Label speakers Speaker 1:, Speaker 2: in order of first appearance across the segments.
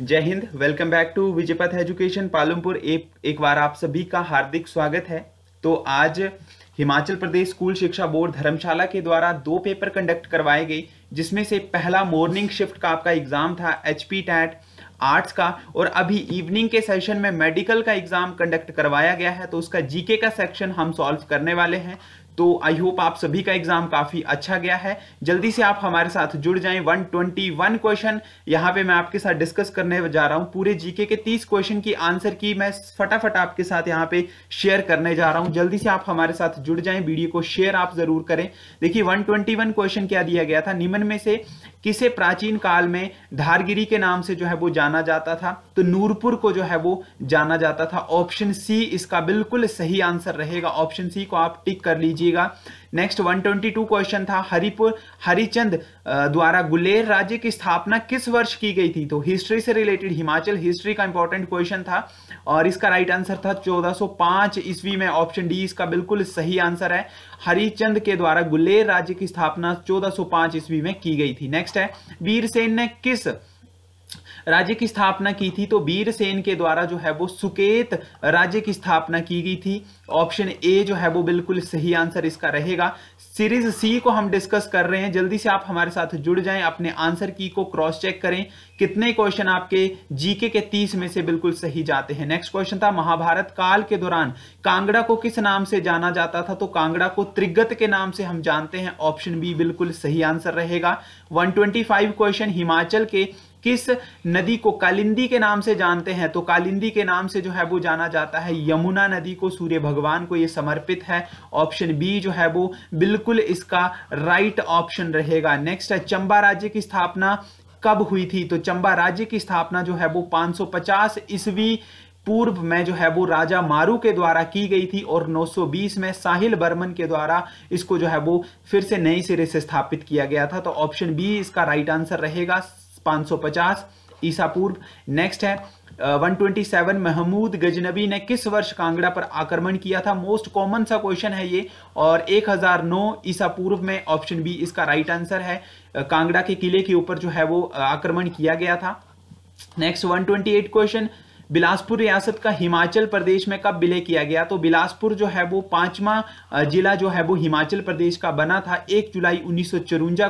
Speaker 1: जय हिंद welcome back to Vijaypath education Palampur एक एक बार आप सभी का हार्दिक स्वागत है तो आज हिमाचल प्रदेश स्कूल शिक्षा बोर्ड धर्मशाला के द्वारा दो पेपर कंडक्ट करवाए गए जिसमें से पहला मॉर्निंग शिफ्ट का आपका एग्जाम था एच पी टैट आर्ट्स का और अभी इवनिंग के सेशन में मेडिकल का एग्जाम कंडक्ट करवाया गया है तो उसका जीके का सेक्शन हम सॉल्व करने वाले हैं तो आई होप आप सभी का एग्जाम काफी अच्छा गया है जल्दी से आप हमारे साथ जुड़ जाएं 121 क्वेश्चन यहाँ पे मैं आपके साथ डिस्कस करने जा रहा हूँ पूरे जीके के 30 क्वेश्चन की आंसर की मैं फटाफट आपके साथ यहाँ पे शेयर करने जा रहा हूँ जल्दी से आप हमारे साथ जुड़ जाएं वीडियो को शेयर आप जरूर करें देखिए 121 क्वेश्चन क्या दिया गया था निमन में से किसे प्राचीन काल में धारगिरी के नाम से जो है वो जाना जाता था तो नूरपुर को जो है वो जाना जाता था ऑप्शन सी इसका बिल्कुल सही आंसर रहेगा ऑप्शन सी को आप टिक कर लीजिएगा नेक्स्ट 122 क्वेश्चन था हरिपुर हरिचंद द्वारा गुलेर राज्य की स्थापना किस वर्ष की गई थी तो हिस्ट्री से रिलेटेड हिमाचल हिस्ट्री का इंपॉर्टेंट क्वेश्चन था और इसका राइट आंसर था 1405 ईस्वी में ऑप्शन डी इसका बिल्कुल सही आंसर है हरिचंद के द्वारा गुलेर राज्य की स्थापना 1405 ईस्वी में की गई थी नेक्स्ट नेक्स्ट है वीरसेन ने किस राज्य की स्थापना की थी तो वीर सेन के द्वारा जो है वो सुकेत राज्य की स्थापना की गई थी ऑप्शन ए जो है वो बिल्कुल सही आंसर इसका रहेगा सीरीज सी को हम डिस्कस कर रहे हैं जल्दी से आप हमारे साथ जुड़ जाएं अपने आंसर की को क्रॉस चेक करें कितने क्वेश्चन आपके जीके के 30 में से बिल्कुल सही जाते हैं नेक्स्ट क्वेश्चन था महाभारत काल के दौरान कांगड़ा को किस नाम से जाना जाता था तो कांगड़ा को त्रिगत के नाम से हम जानते हैं ऑप्शन बी बिल्कुल सही आंसर रहेगा 125 क्वेश्चन हिमाचल के किस नदी को कालिंदी के नाम से जानते हैं तो कालिंदी के नाम से जो है वो जाना जाता है यमुना नदी को सूर्य भगवान को ये समर्पित है ऑप्शन बी जो है वो बिल्कुल इसका राइट ऑप्शन रहेगा नेक्स्ट है चंबा राज्य की स्थापना कब हुई थी तो चंबा राज्य की स्थापना जो है वो 550 ईस्वी पूर्व में जो है वो राजा मारू के द्वारा की गई थी और 920 में साहिल बर्मन के द्वारा इसको जो है वो फिर से नए सिरे से स्थापित किया गया था तो ऑप्शन बी इसका राइट आंसर रहेगा 550 ईसा पूर्व नेक्स्ट है one twenty seven Mahmud Ghaznavi ने किस वर्ष कांगड़ा पर आक्रमण किया था मोस्ट कॉमन सा क्वेश्चन है ये और 1009 ईसा पूर्व में ऑप्शन बी इसका राइट right आंसर है कांगड़ा के किले के ऊपर जो है वो आक्रमण किया गया था नेक्स्ट 128 क्वेश्चन बिलासपुर रियासत का हिमाचल प्रदेश में कब विलय किया गया तो बिलासपुर जो है वो पांचवा जिला जो है वो हिमाचल प्रदेश का बना था एक जुलाई उन्नीस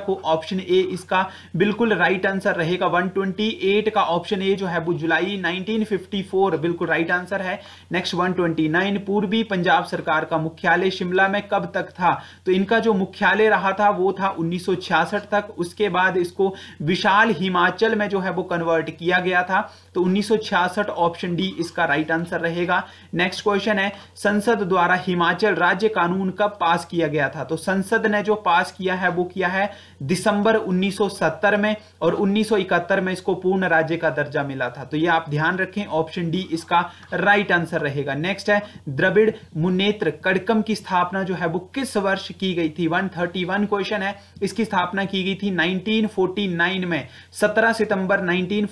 Speaker 1: को ऑप्शन ए इसका बिल्कुल राइट आंसर रहेगा 128 का ऑप्शन ए जो है वो जुलाई 1954 बिल्कुल राइट आंसर है नेक्स्ट 129 पूर्वी पंजाब सरकार का मुख्यालय शिमला में कब तक था तो इनका जो मुख्यालय रहा था वो था 1966 तक उसके बाद इसको विशाल हिमाचल में जो है वो कन्वर्ट किया गया था तो 1966 ऑप्शन ऑप्शन डी इसका राइट आंसर रहेगा नेक्स्ट क्वेश्चन है संसद द्वारा हिमाचल राज्य कानून कब पास किया गया था तो संसद ने जो पास किया है वो किया है दिसंबर 1970 में और 1971 में इसको पूर्ण राज्य का दर्जा मिला था तो ये आप ध्यान रखें ऑप्शन डी इसका राइट आंसर रहेगा नेक्स्ट है द्रविड़ मुनेत्र कड़कम की स्थापना जो है वो किस वर्ष की गई थी वन क्वेश्चन है इसकी स्थापना की गई थी नाइनटीन में सत्रह सितंबर नाइनटीन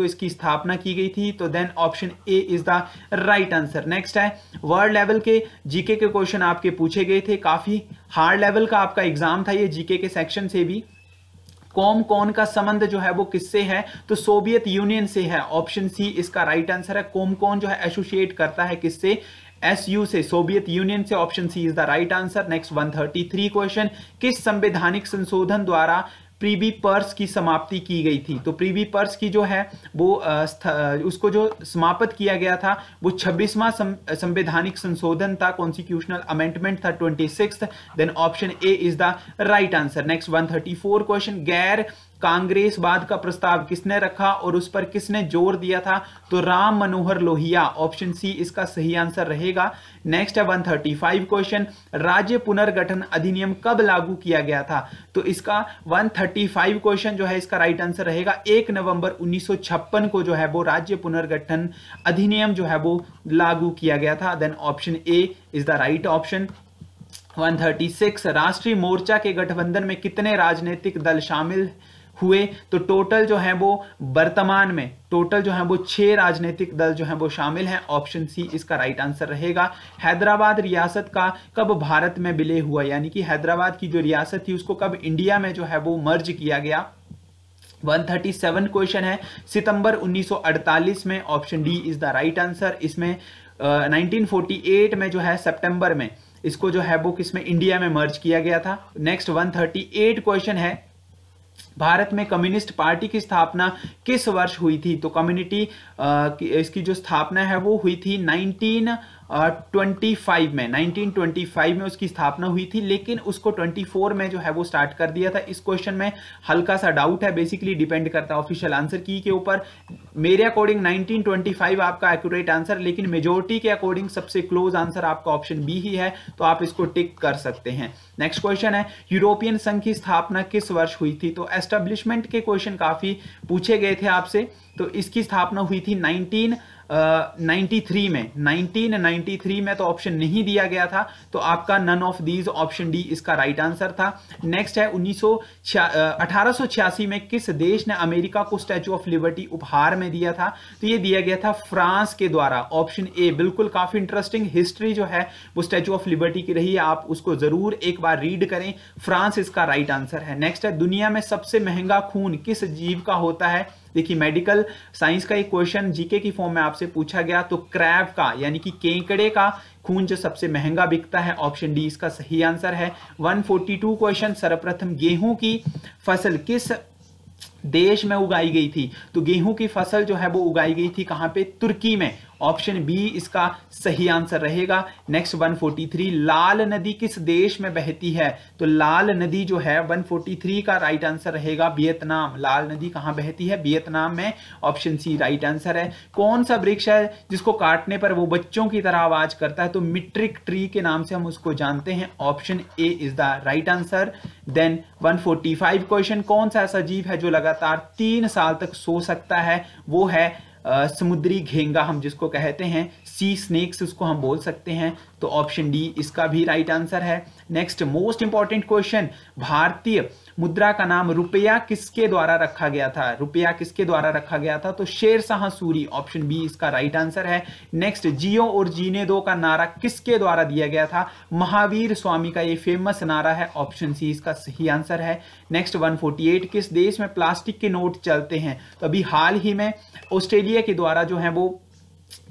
Speaker 1: को इसकी स्थापना की गई थी तो then option A is the right answer next है वर्ल्ड लेवल के जीके के क्वेश्चन आपके पूछे गए थे काफी हार्ड लेवल का आपका एग्जाम था ये जीके के सेक्शन से भी कौन कौन का संबंध जो है वो किससे है तो सोवियत यूनियन से है ऑप्शन सी इसका राइट आंसर है कौन कौन जो है एसोसिएट करता है किससे एस यू से सोवियत यूनियन से option C is the right answer next 133 question किस संवैधानिक संशोधन द्वारा प्रीवी पर्स की समाप्ति की गई थी तो प्रीवी पर्स की जो है वो उसको जो समाप्त किया गया था वो छब्बीसवां संवैधानिक संशोधन था कॉन्स्टिट्यूशनल अमेंडमेंट था twenty then option A is the right answer next 134 question गैर कांग्रेसवाद का प्रस्ताव किसने रखा और उस पर किसने जोर दिया था तो राम मनोहर लोहिया ऑप्शन सी इसका सही आंसर रहेगा नेक्स्ट है फाइव क्वेश्चन राज्य पुनर्गठन अधिनियम कब लागू किया गया था तो इसका फाइव क्वेश्चन जो है इसका राइट आंसर रहेगा एक नवंबर उन्नीस सौ छप्पन को जो है वो राज्य पुनर्गठन अधिनियम जो है वो लागू किया गया था then option A is the right option 136 राष्ट्रीय मोर्चा के गठबंधन में कितने राजनीतिक दल शामिल हैं हुए तो टोटल जो है वो वर्तमान में टोटल जो है वो छह राजनीतिक दल जो है वो शामिल हैं ऑप्शन सी इसका राइट आंसर रहेगा हैदराबाद रियासत का कब भारत में विलय हुआ यानी कि हैदराबाद की जो रियासत थी उसको कब इंडिया में जो है वो मर्ज किया गया 137 क्वेश्चन है सितंबर 1948 में option D is the right answer इसमें Uh, 1948 में जो है सितंबर में इसको जो है वो किसमें इंडिया में मर्ज किया गया था नेक्स्ट 138 क्वेश्चन है भारत में कम्युनिस्ट पार्टी की स्थापना किस वर्ष हुई थी तो कम्युनिटी इसकी जो स्थापना है वो हुई थी नाइनटीन 25 में 1925 में उसकी स्थापना हुई थी लेकिन उसको 24 में जो है वो स्टार्ट कर दिया था इस क्वेश्चन में हल्का सा डाउट है बेसिकली डिपेंड करता है ऑफिशियल आंसर की के ऊपर मेरे अकॉर्डिंग 1925 आपका एक्यूरेट आंसर लेकिन मेजोरिटी के अकॉर्डिंग सबसे क्लोज आंसर आपका ऑप्शन बी ही है तो आप इसको टिक कर सकते हैं नेक्स्ट क्वेश्चन है यूरोपियन संघ की स्थापना किस वर्ष हुई थी तो एस्टेब्लिशमेंट के क्वेश्चन काफी पूछे गए थे आपसे तो इसकी स्थापना हुई थी 19 93 में 1993 में तो ऑप्शन नहीं दिया गया था तो आपका none of these option D इसका राइट right आंसर था नेक्स्ट है उन्नीस अठारह में किस देश ने अमेरिका को स्टैचू ऑफ लिबर्टी उपहार में दिया था तो ये दिया गया था फ्रांस के द्वारा ऑप्शन ए बिल्कुल काफी इंटरेस्टिंग हिस्ट्री जो है वो स्टैचू ऑफ लिबर्टी की रही है आप उसको जरूर एक बार रीड करें फ्रांस इसका राइट right आंसर है नेक्स्ट है दुनिया में सबसे महंगा खून किस जीव का होता है देखिए मेडिकल साइंस का एक क्वेश्चन जीके की फॉर्म में आप आपसे पूछा गया तो क्रैब का यानी कि केकड़े का खून जो सबसे महंगा बिकता है ऑप्शन डी इसका सही आंसर है 142 क्वेश्चन सर्वप्रथम गेहूं की फसल किस देश में उगाई गई थी तो गेहूं की फसल जो है वो उगाई गई थी कहाँ पे तुर्की में ऑप्शन बी इसका सही आंसर रहेगा नेक्स्ट 143 लाल नदी किस देश में बहती है तो लाल नदी जो है 143 का राइट आंसर रहेगा वियतनाम लाल नदी कहाँ बहती है वियतनाम में ऑप्शन सी राइट आंसर है कौन सा वृक्ष है जिसको काटने पर वो बच्चों की तरह आवाज करता है तो मिट्रिक ट्री के नाम से हम उसको जानते हैं option A is the right answer then one question कौन सा ऐसा जीव है जो लगातार तीन साल तक सो सकता है वो है समुद्री घेंगा हम जिसको कहते हैं सी स्नेक्स उसको हम बोल सकते हैं तो ऑप्शन डी इसका भी राइट आंसर है नेक्स्ट मोस्ट इंपॉर्टेंट क्वेश्चन भारतीय मुद्रा का नाम रुपया किसके द्वारा रखा गया था रुपया किसके द्वारा रखा गया था तो शेर शाह सूरी ऑप्शन बी इसका राइट आंसर है नेक्स्ट जियो और जीने दो का नारा किसके द्वारा दिया गया था महावीर स्वामी का ये फेमस नारा है ऑप्शन सी इसका सही आंसर है नेक्स्ट 148 किस देश में प्लास्टिक के नोट चलते हैं तो अभी हाल ही में ऑस्ट्रेलिया के द्वारा जो है वो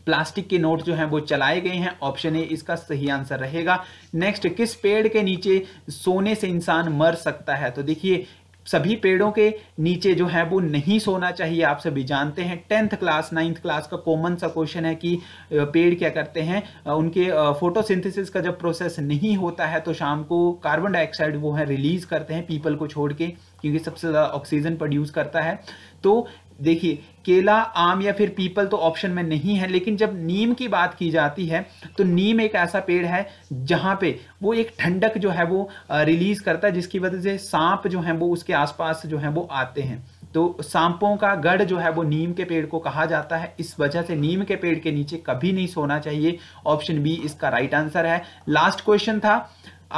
Speaker 1: प्लास्टिक के नोट जो हैं वो चलाए गए हैं ऑप्शन ए इसका सही आंसर रहेगा नेक्स्ट किस पेड़ के नीचे सोने से इंसान मर सकता है तो देखिए सभी पेड़ों के नीचे जो है वो नहीं सोना चाहिए आप सभी जानते हैं टेंथ क्लास नाइन्थ क्लास का कॉमन सा क्वेश्चन है कि पेड़ क्या करते हैं उनके फोटोसिंथेसिस का जब प्रोसेस नहीं होता है तो शाम को कार्बन डाइऑक्साइड वो है रिलीज करते हैं पीपल को छोड़ के क्योंकि सबसे ज़्यादा ऑक्सीजन प्रोड्यूस करता है तो देखिए केला आम या फिर पीपल तो ऑप्शन में नहीं है लेकिन जब नीम की बात की जाती है तो नीम एक ऐसा पेड़ है जहाँ पे वो एक ठंडक जो है वो रिलीज करता है जिसकी वजह से सांप जो है वो उसके आसपास जो है वो आते हैं तो सांपों का गढ़ जो है वो नीम के पेड़ को कहा जाता है इस वजह से नीम के पेड़ के नीचे कभी नहीं सोना चाहिए ऑप्शन बी इसका राइट आंसर है लास्ट क्वेश्चन था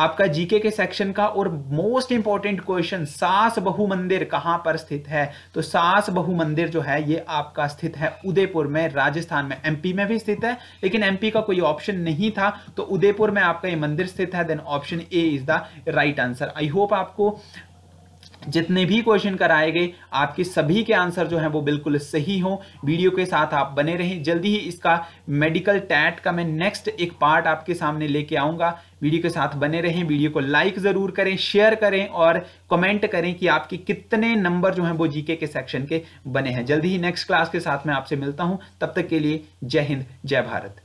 Speaker 1: आपका जीके के सेक्शन का और मोस्ट इंपॉर्टेंट क्वेश्चन सास बहु मंदिर कहां पर स्थित है तो सास बहु मंदिर जो है ये आपका स्थित है उदयपुर में राजस्थान में एमपी में भी स्थित है लेकिन एमपी का कोई ऑप्शन नहीं था तो उदयपुर में आपका ये मंदिर स्थित है then option A is the right answer I hope आपको जितने भी क्वेश्चन कराए गए आपके सभी के आंसर जो है वो बिल्कुल सही हो वीडियो के साथ आप बने रहें जल्दी ही इसका मेडिकल टैट का मैं नेक्स्ट एक पार्ट आपके सामने लेके आऊंगा वीडियो के साथ बने रहें वीडियो को लाइक ज़रूर करें शेयर करें और कमेंट करें कि आपके कितने नंबर जो हैं वो जीके के सेक्शन के बने हैं जल्दी ही नेक्स्ट क्लास के साथ मैं आपसे मिलता हूं तब तक के लिए जय हिंद जय भारत